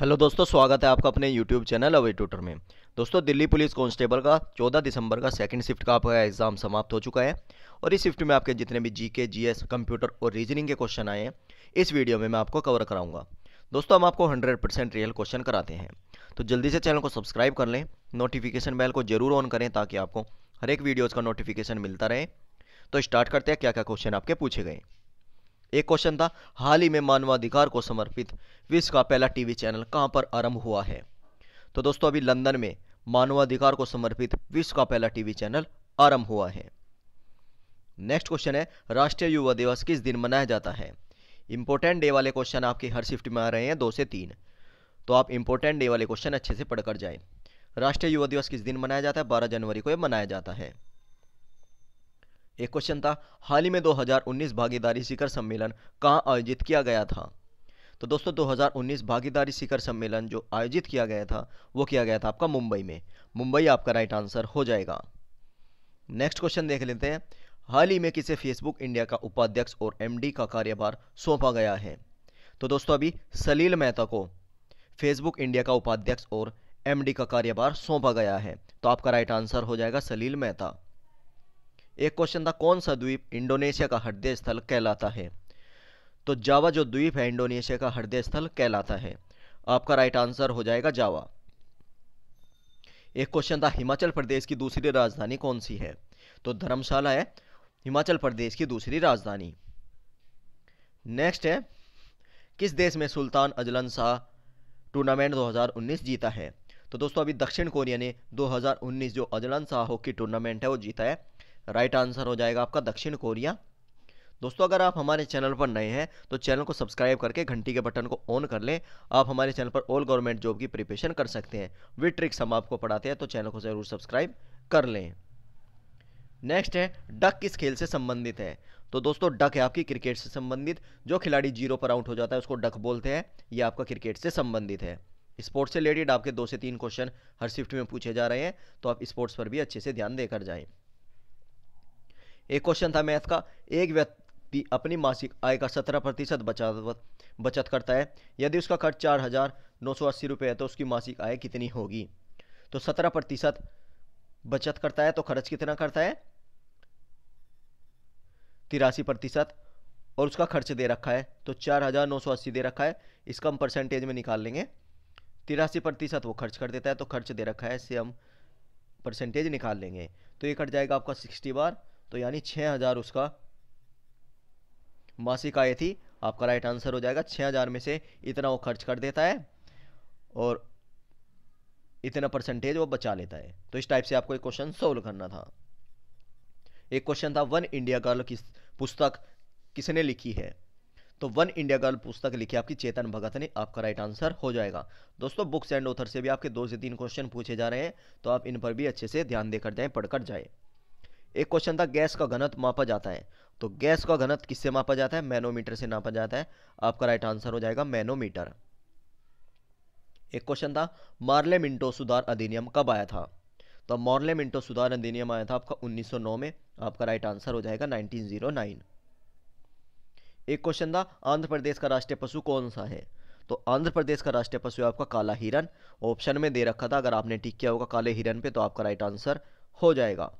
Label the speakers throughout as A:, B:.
A: hello दोस्तों स्वागत है आपका अपने यूट्यूब चैनल अवे ट्यूटर में दोस्तों दिल्ली पुलिस कांस्टेबल का 14 दिसंबर का सेकंड शिफ्ट का आपका एग्ज़ाम समाप्त हो चुका है और इस शिफ्ट में आपके जितने भी जीके जीएस कंप्यूटर और रीजनिंग के क्वेश्चन आए हैं इस वीडियो में मैं आपको कवर कराऊंगा दोस्तों हम आपको हंड्रेड रियल क्वेश्चन कराते हैं तो जल्दी से चैनल को सब्सक्राइब कर लें नोटिफिकेशन बैल को जरूर ऑन करें ताकि आपको हर एक वीडियोज़ का नोटिफिकेशन मिलता रहे तो स्टार्ट करते हैं क्या क्या क्वेश्चन आपके पूछे गए एक क्वेश्चन था हाल ही में मानवाधिकार को समर्पित विश्व का पहला टीवी चैनल कहां पर आरंभ हुआ है तो दोस्तों अभी लंदन में मानवाधिकार को समर्पित विश्व का पहला टीवी चैनल आरंभ हुआ है नेक्स्ट क्वेश्चन है राष्ट्रीय युवा दिवस किस दिन मनाया जाता है इंपोर्टेंट डे वाले क्वेश्चन आपके हर शिफ्ट में आ रहे हैं दो से तीन तो आप इंपोर्टेंट डे वाले क्वेश्चन अच्छे से पढ़कर जाए राष्ट्रीय युवा दिवस किस दिन मनाया जाता है बारह जनवरी को यह मनाया जाता है एक क्वेश्चन था हाल ही में 2019 भागीदारी शिखर सम्मेलन कहाँ आयोजित किया गया था तो दोस्तों 2019 भागीदारी शिखर सम्मेलन जो आयोजित किया गया था वो किया गया था आपका मुंबई में मुंबई आपका राइट आंसर हो जाएगा नेक्स्ट क्वेश्चन देख लेते हैं हाल ही में किसे फेसबुक इंडिया का उपाध्यक्ष और एमडी का कार्यभार सौंपा गया है तो दोस्तों अभी सलील मेहता को फेसबुक इंडिया का उपाध्यक्ष और एमडी का कार्यभार सौंपा गया है तो आपका राइट आंसर हो जाएगा सलील मेहता एक क्वेश्चन था कौन सा द्वीप इंडोनेशिया का हृदय स्थल कहलाता है तो जावा जो द्वीप है इंडोनेशिया का हृदय स्थल कहलाता है आपका राइट आंसर हो जाएगा जावा एक क्वेश्चन था हिमाचल प्रदेश की दूसरी राजधानी कौन सी है तो धर्मशाला है हिमाचल प्रदेश की दूसरी राजधानी नेक्स्ट है किस देश में सुल्तान अजलन शाह टूर्नामेंट 2019 जीता है तो दोस्तों अभी दक्षिण कोरिया ने 2019 जो अजलन शाह हॉकी टूर्नामेंट है वो जीता है राइट आंसर हो जाएगा आपका दक्षिण कोरिया दोस्तों अगर आप हमारे चैनल पर नए हैं तो चैनल को सब्सक्राइब करके घंटी के बटन को ऑन कर लें आप हमारे चैनल पर ऑल गवर्नमेंट जॉब की प्रिपरेशन कर सकते हैं वे ट्रिक्स हम आपको पढ़ाते हैं तो चैनल को ज़रूर सब्सक्राइब कर लें नेक्स्ट है डक किस खेल से संबंधित है तो दोस्तों डक है आपकी क्रिकेट से संबंधित जो खिलाड़ी जीरो पर आउट हो जाता है उसको डक बोलते हैं ये आपका क्रिकेट से संबंधित है स्पोर्ट्स से रिलेटेड आपके दो से तीन क्वेश्चन हर शिफ्ट में पूछे जा रहे हैं तो आप स्पोर्ट्स पर भी अच्छे से ध्यान देकर जाएं एक क्वेश्चन था मैथ का एक व्यक्ति अपनी मासिक आय का सत्रह प्रतिशत बचत बचत करता है यदि उसका खर्च चार हज़ार नौ सौ अस्सी रुपये है तो उसकी मासिक आय कितनी होगी तो सत्रह प्रतिशत बचत करता है तो खर्च कितना करता है तिरासी प्रतिशत और उसका खर्च दे रखा है तो चार हज़ार नौ सौ अस्सी दे रखा है इसका हम परसेंटेज में निकाल लेंगे तिरासी प्रतिशत वो खर्च कर देता है तो खर्च दे रखा है इससे हम परसेंटेज निकाल लेंगे तो ये कट जाएगा आपका सिक्सटी बार तो यानी छः हज़ार उसका मासिक आय थी आपका राइट आंसर हो जाएगा छः हज़ार में से इतना वो खर्च कर देता है और इतना परसेंटेज वो बचा लेता है तो इस टाइप से आपको एक क्वेश्चन सोल्व करना था एक क्वेश्चन था वन इंडिया गर्ल किस पुस्तक किसने लिखी है तो वन इंडिया गर्ल पुस्तक लिखी आपकी चेतन भगत ने आपका राइट आंसर हो जाएगा दोस्तों बुक्स एंड ऑथर से भी आपके दो से तीन क्वेश्चन पूछे जा रहे हैं तो आप इन पर भी अच्छे से ध्यान देकर जाएं पढ़कर जाएं एक क्वेश्चन था गैस का घनत्व मापा जाता है तो गैस का घनत्व किससे मापा जाता है मैनोमीटर से मापा जाता है आपका राइट आंसर हो जाएगा मैनोमीटर एक क्वेश्चन था मार्ले मिंटो सुधार अधिनियम कब आया था तो मॉर्ले मिंटो सुधार अधिनियम आया था आपका 1909 में आपका राइट आंसर हो जाएगा 1909 एक क्वेश्चन था आंध्र प्रदेश का राष्ट्रीय पशु कौन सा है तो आंध्र प्रदेश का राष्ट्रीय पशु है आपका काला हिरन ऑप्शन में दे रखा था अगर आपने टिक किया होगा काले हिरन पे तो आपका राइट आंसर हो जाएगा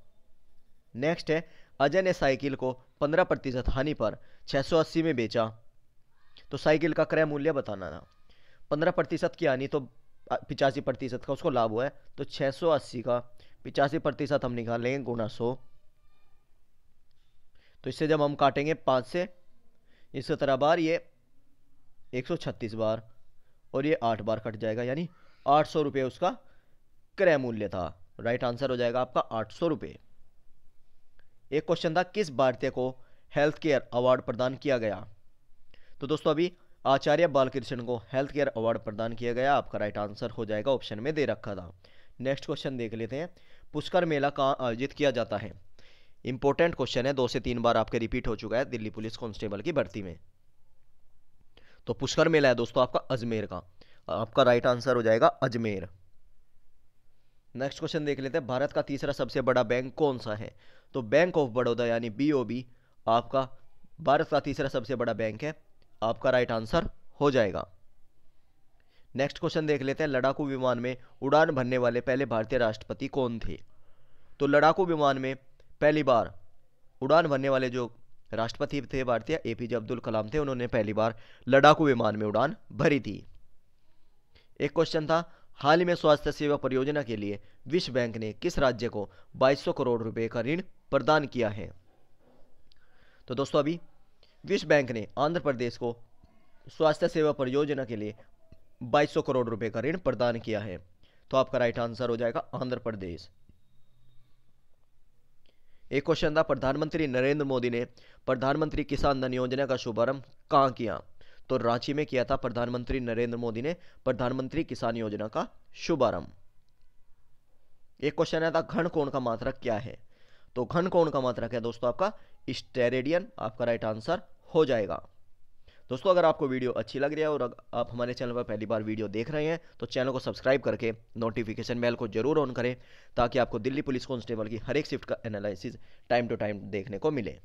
A: नेक्स्ट है अजय ने साइकिल को 15 प्रतिशत हानि पर 680 में बेचा तो साइकिल का क्रय मूल्य बताना था 15 प्रतिशत की हानि तो पिचासी प्रतिशत का उसको लाभ हुआ है तो 680 का पिचासी प्रतिशत हम निकालेंगे गुणा सौ तो इससे जब हम काटेंगे पाँच से इस सत्रह बार ये एक सौ छत्तीस बार और ये आठ बार कट जाएगा यानी आठ सौ रुपये उसका क्रय मूल्य था राइट आंसर हो जाएगा आपका आठ सौ रुपये एक क्वेश्चन था किस भारतीय को हेल्थ केयर अवार्ड प्रदान किया गया तो दोस्तों अभी आचार्य बालकृष्ण को हेल्थ केयर अवार्ड प्रदान किया गया आपका राइट आंसर हो जाएगा ऑप्शन में दे रखा था नेक्स्ट क्वेश्चन देख लेते हैं पुष्कर मेला कहाँ आयोजित किया जाता है इंपॉर्टेंट क्वेश्चन है दो से तीन बार आपके रिपीट हो चुका है दिल्ली पुलिस कांस्टेबल की भर्ती में तो पुष्कर मेला है दोस्तों आपका अजमेर का आपका राइट आंसर हो जाएगा अजमेर नेक्स्ट क्वेश्चन देख लेते हैं भारत का तीसरा सबसे बड़ा बैंक कौन सा है तो बैंक ऑफ बड़ौदा यानी बीओबी आपका भारत का तीसरा सबसे बड़ा बैंक है आपका राइट आंसर हो जाएगा नेक्स्ट क्वेश्चन देख लेते हैं लड़ाकू विमान में उड़ान भरने वाले पहले भारतीय राष्ट्रपति कौन थे तो लड़ाकू विमान में पहली बार उड़ान भरने वाले जो राष्ट्रपति थे भारतीय एपीजे अब्दुल कलाम थे उन्होंने पहली बार लड़ाकू विमान में उड़ान भरी थी एक क्वेश्चन था हाल ही में स्वास्थ्य सेवा परियोजना के लिए विश्व बैंक ने किस राज्य को 2200 करोड़ रुपए का ऋण प्रदान किया है तो दोस्तों अभी विश्व बैंक ने आंध्र प्रदेश को स्वास्थ्य सेवा परियोजना के लिए 2200 करोड़ रुपए का ऋण प्रदान किया है तो आपका राइट आंसर हो जाएगा आंध्र प्रदेश एक क्वेश्चन था प्रधानमंत्री नरेंद्र मोदी ने प्रधानमंत्री किसान धन योजना का शुभारंभ कहां किया तो रांची में किया था प्रधानमंत्री नरेंद्र मोदी ने प्रधानमंत्री किसान योजना का शुभारंभ एक क्वेश्चन आया था घन कोण का मात्रक क्या है तो घन कोण का मात्रक है दोस्तों आपका स्टेरेडियन आपका राइट आंसर हो जाएगा दोस्तों अगर आपको वीडियो अच्छी लग रही है और आप हमारे चैनल पर पहली बार वीडियो देख रहे हैं तो चैनल को सब्सक्राइब करके नोटिफिकेशन बेल को जरूर ऑन करें ताकि आपको दिल्ली पुलिस कांस्टेबल की हर एक शिफ्ट का एनालिसिस टाइम टू टाइम देखने को मिले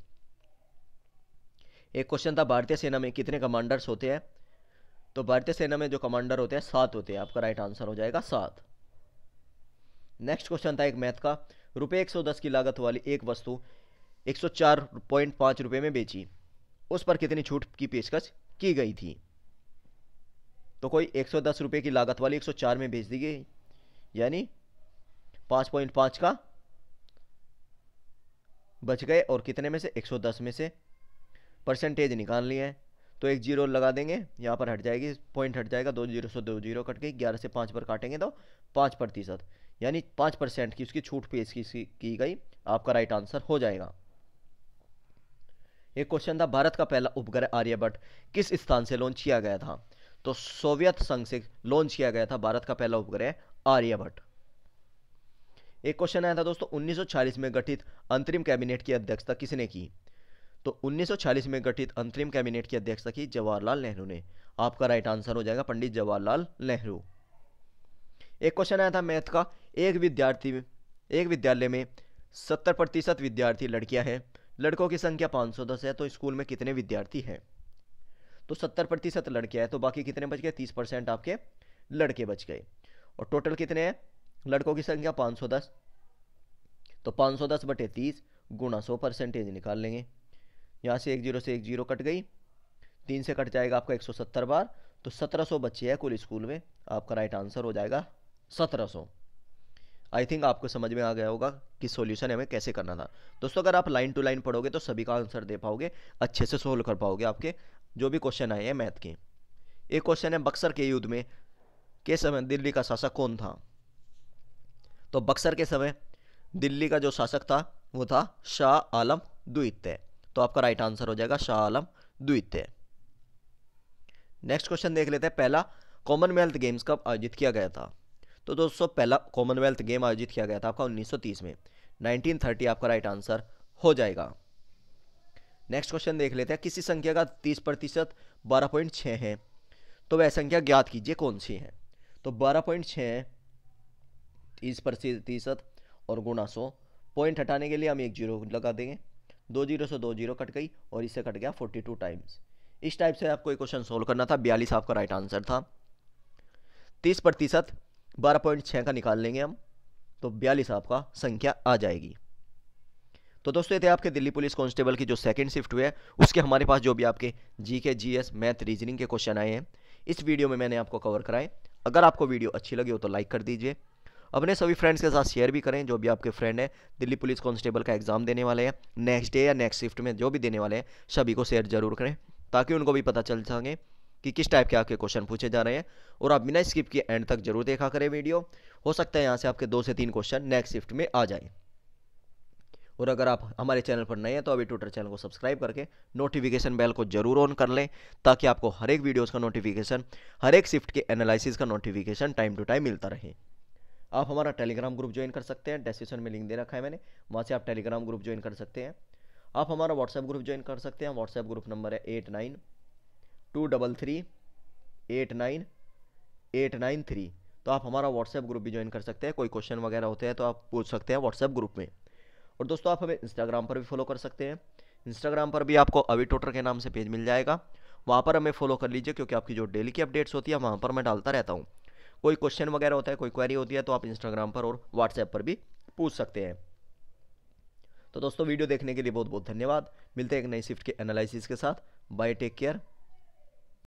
A: एक क्वेश्चन था भारतीय सेना में कितने कमांडर्स होते हैं तो भारतीय सेना में जो कमांडर होते हैं सात होते हैं आपका राइट आंसर हो जाएगा सात नेक्स्ट क्वेश्चन था एक मैथ का रुपये एक सौ दस की लागत वाली एक वस्तु एक सौ चार पॉइंट पाँच रुपये में बेची उस पर कितनी छूट की पेशकश की गई थी तो कोई एक सौ दस रुपये की लागत वाली एक सौ चार में बेच दी गई यानी पाँच पॉइंट पाँच का बच गए और कितने में से एक सौ दस में से परसेंटेज निकाल लिए हैं तो एक जीरो लगा देंगे यहाँ पर हट जाएगी पॉइंट हट जाएगा दो जीरो से दो जीरो कट गई ग्यारह से पाँच पर काटेंगे तो पाँच प्रतिशत यानी पाँच परसेंट की उसकी छूट पेश की, की गई आपका राइट आंसर हो जाएगा एक क्वेश्चन था भारत का पहला उपग्रह आर्यभट किस स्थान से लॉन्च किया गया था तो सोवियत संघ से लॉन्च किया गया था भारत का पहला उपग्रह आर्यभट्ट एक क्वेश्चन आया था दोस्तों 1940 में गठित अंतरिम कैबिनेट की अध्यक्षता किसने की तो 1940 में गठित अंतरिम कैबिनेट की अध्यक्षता की जवाहरलाल नेहरू ने आपका राइट आंसर हो जाएगा पंडित जवाहरलाल नेहरू एक क्वेश्चन आया था मैथ का एक विद्यार्थी में एक विद्यालय में सत्तर प्रतिशत विद्यार्थी लड़कियां हैं लड़कों की संख्या पाँच सौ दस है तो स्कूल में कितने विद्यार्थी हैं तो सत्तर प्रतिशत लड़कियाँ हैं तो बाकी कितने बच गए तीस परसेंट आपके लड़के बच गए और टोटल कितने हैं लड़कों की संख्या पाँच सौ दस तो पाँच सौ दस बटे तीस गुणा सौ परसेंटेज निकाल लेंगे यहाँ से एक जीरो से एक जीरो कट गई तीन से कट जाएगा आपका एक सौ सत्तर बार तो सत्रह सौ बच्चे हैं कुल स्कूल में आपका राइट आंसर हो जाएगा सत्रह सौ आई थिंक आपको समझ में आ गया होगा कि सॉल्यूशन हमें कैसे करना था दोस्तों अगर आप लाइन टू लाइन पढ़ोगे तो सभी का आंसर दे पाओगे अच्छे से सोल्व कर पाओगे आपके जो भी क्वेश्चन आए हैं मैथ के एक क्वेश्चन है बक्सर के युद्ध में के समय दिल्ली का शासक कौन था तो बक्सर के समय दिल्ली का जो शासक था वो था शाह आलम द्वितीय तो आपका राइट आंसर हो जाएगा शाह आलम द्वितीय नेक्स्ट क्वेश्चन देख लेते हैं पहला कॉमनवेल्थ गेम्स कब आयोजित किया गया था तो दोस्तों पहला कॉमनवेल्थ गेम आयोजित किया गया था आपका 1930 में 1930 आपका राइट आंसर हो जाएगा नेक्स्ट क्वेश्चन देख लेते हैं किसी संख्या का तीस प्रतिशत बारह पॉइंट छः है तो वह संख्या ज्ञात कीजिए कौन सी है तो बारह पॉइंट छः है तीस प्रतिशत और गुणा सौ पॉइंट हटाने के लिए हम एक जीरो लगा देंगे दो जीरो से दो जीरो कट गई और इससे कट गया फोर्टी टू टाइम्स इस टाइप से आपको एक क्वेश्चन सोल्व करना था बयालीस आपका राइट आंसर था तीस प्रतिशत बारह पॉइंट छः का निकाल लेंगे हम तो बयालीस आपका संख्या आ जाएगी तो दोस्तों ये थे आपके दिल्ली पुलिस कांस्टेबल की जो सेकंड शिफ्ट हुई है उसके हमारे पास जो भी आपके G K G S math reasoning के क्वेश्चन आए हैं इस वीडियो में मैंने आपको कवर कराए अगर आपको वीडियो अच्छी लगी हो तो लाइक कर दीजिए अपने सभी फ्रेंड्स के साथ शेयर भी करें जो भी आपके फ्रेंड हैं दिल्ली पुलिस कॉन्स्टेबल का एग्ज़ाम देने वाले हैं नेक्स्ट डे या नेक्स्ट शिफ्ट में जो भी देने वाले हैं सभी को शेयर जरूर करें ताकि उनको भी पता चल सकें कि किस टाइप के आपके क्वेश्चन पूछे जा रहे हैं और आप बिना स्किप किए एंड तक जरूर देखा करें वीडियो हो सकता है यहाँ से आपके दो से तीन क्वेश्चन नेक्स्ट शिफ्ट में आ जाए और अगर आप हमारे चैनल पर नए हैं तो अभी ट्विटर चैनल को सब्सक्राइब करके नोटिफिकेशन बेल को जरूर ऑन कर लें ताकि आपको हर एक वीडियोज़ का नोटिफिकेशन हर एक शिफ्ट के एनालिसिस का नोटिफिकेशन टाइम टू टाइम मिलता रहे आप हमारा टेलीग्राम ग्रुप ज्वाइन कर सकते हैं डिस्क्रिप्शन में लिंक दे रखा है मैंने वहाँ से आप टेलीग्राम ग्रुप ज्वाइन कर सकते हैं आप हमारा व्हाट्सएप ग्रुप ज्वाइन कर सकते हैं व्हाट्सएप ग्रुप नंबर है eight nine two double three eight nine eight nine three तो आप हमारा व्हाट्सएप ग्रुप भी ज्वाइन कर सकते हैं कोई क्वेश्चन वगैरह होते हैं तो आप पूछ सकते हैं व्हाट्सएप ग्रुप में और दोस्तों आप हमें इंस्टाग्राम पर भी फॉलो कर सकते हैं इंस्टाग्राम पर भी आपको अभी टोटर के नाम से पेज मिल जाएगा वहाँ पर हमें फॉलो कर लीजिए क्योंकि आपकी जो डेली की अपडेट्स होती है वहाँ पर मैं डालता रहता हूँ कोई क्वेश्चन वगैरह होता है कोई क्वेरी होती है तो आप इंस्टाग्राम पर और व्हाट्सएप पर भी पूछ सकते हैं तो दोस्तों वीडियो देखने के लिए बहुत बहुत धन्यवाद मिलते हैं एक नई शिफ्ट के एनालिसिस के साथ बाय टेक केयर